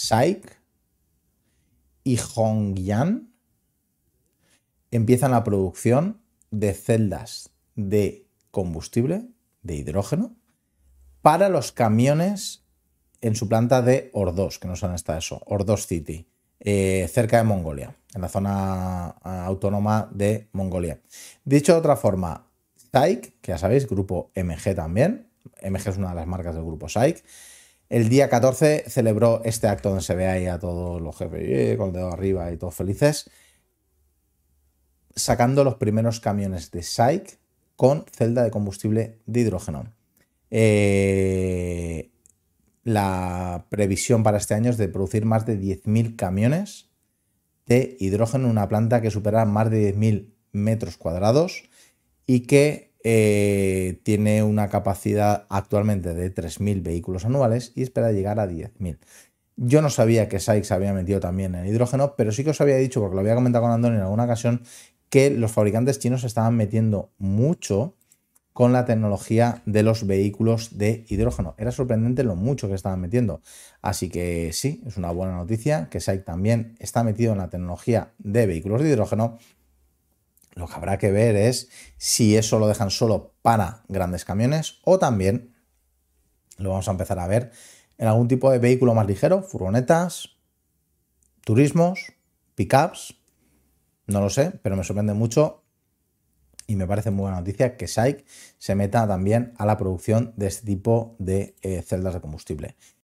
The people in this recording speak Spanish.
Saik y Hongyan empiezan la producción de celdas de combustible, de hidrógeno, para los camiones en su planta de Ordos, que no saben hasta eso, Ordos City, eh, cerca de Mongolia, en la zona ah, autónoma de Mongolia. Dicho de otra forma, Saik, que ya sabéis, grupo MG también, MG es una de las marcas del grupo Saik. El día 14 celebró este acto donde se ve ahí a todos los jefes con el dedo arriba y todos felices, sacando los primeros camiones de SAIC con celda de combustible de hidrógeno. Eh, la previsión para este año es de producir más de 10.000 camiones de hidrógeno, en una planta que supera más de 10.000 metros cuadrados y que eh, tiene una capacidad actualmente de 3.000 vehículos anuales y espera llegar a 10.000. Yo no sabía que se había metido también en hidrógeno, pero sí que os había dicho, porque lo había comentado con Andoni en alguna ocasión, que los fabricantes chinos estaban metiendo mucho con la tecnología de los vehículos de hidrógeno. Era sorprendente lo mucho que estaban metiendo. Así que sí, es una buena noticia que SAIC también está metido en la tecnología de vehículos de hidrógeno lo que habrá que ver es si eso lo dejan solo para grandes camiones o también lo vamos a empezar a ver en algún tipo de vehículo más ligero, furgonetas, turismos, pickups, no lo sé, pero me sorprende mucho y me parece muy buena noticia que SAIC se meta también a la producción de este tipo de eh, celdas de combustible.